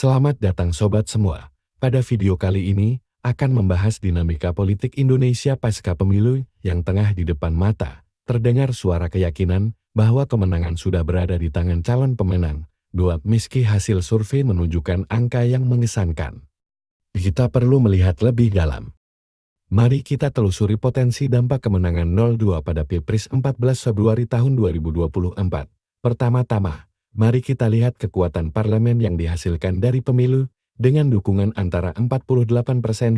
Selamat datang sobat semua. Pada video kali ini, akan membahas dinamika politik Indonesia pasca pemilu yang tengah di depan mata. Terdengar suara keyakinan bahwa kemenangan sudah berada di tangan calon pemenang. Dua, meski hasil survei menunjukkan angka yang mengesankan. Kita perlu melihat lebih dalam. Mari kita telusuri potensi dampak kemenangan 02 pada Pilpres 14 Februari tahun 2024. Pertama-tama, mari kita lihat kekuatan parlemen yang dihasilkan dari pemilu, dengan dukungan antara 48%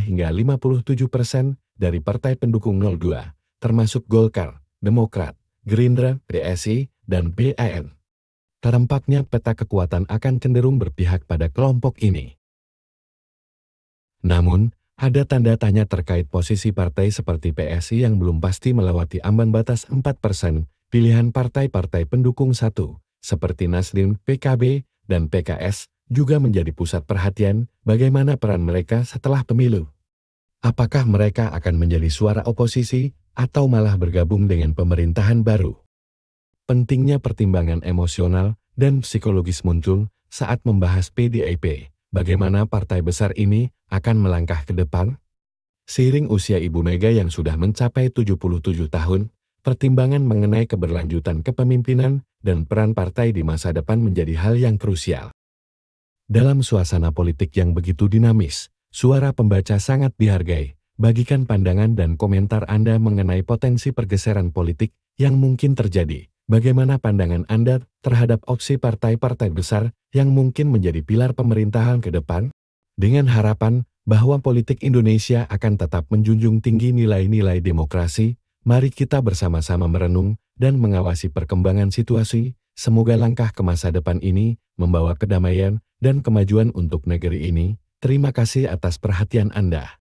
hingga 57% dari partai pendukung 02, termasuk Golkar, Demokrat, Gerindra, PSI, dan PAN. Terempaknya peta kekuatan akan cenderung berpihak pada kelompok ini. Namun, ada tanda tanya terkait posisi partai seperti PSI yang belum pasti melewati ambang batas 4%, pilihan partai-partai pendukung 1, seperti Nasdem, PKB, dan PKS, juga menjadi pusat perhatian bagaimana peran mereka setelah pemilu. Apakah mereka akan menjadi suara oposisi atau malah bergabung dengan pemerintahan baru? Pentingnya pertimbangan emosional dan psikologis muncul saat membahas PDIP. Bagaimana partai besar ini akan melangkah ke depan? Seiring usia Ibu Mega yang sudah mencapai 77 tahun, pertimbangan mengenai keberlanjutan kepemimpinan dan peran partai di masa depan menjadi hal yang krusial. Dalam suasana politik yang begitu dinamis, suara pembaca sangat dihargai. Bagikan pandangan dan komentar Anda mengenai potensi pergeseran politik yang mungkin terjadi. Bagaimana pandangan Anda terhadap opsi partai-partai besar yang mungkin menjadi pilar pemerintahan ke depan? Dengan harapan bahwa politik Indonesia akan tetap menjunjung tinggi nilai-nilai demokrasi, Mari kita bersama-sama merenung dan mengawasi perkembangan situasi. Semoga langkah ke masa depan ini membawa kedamaian dan kemajuan untuk negeri ini. Terima kasih atas perhatian Anda.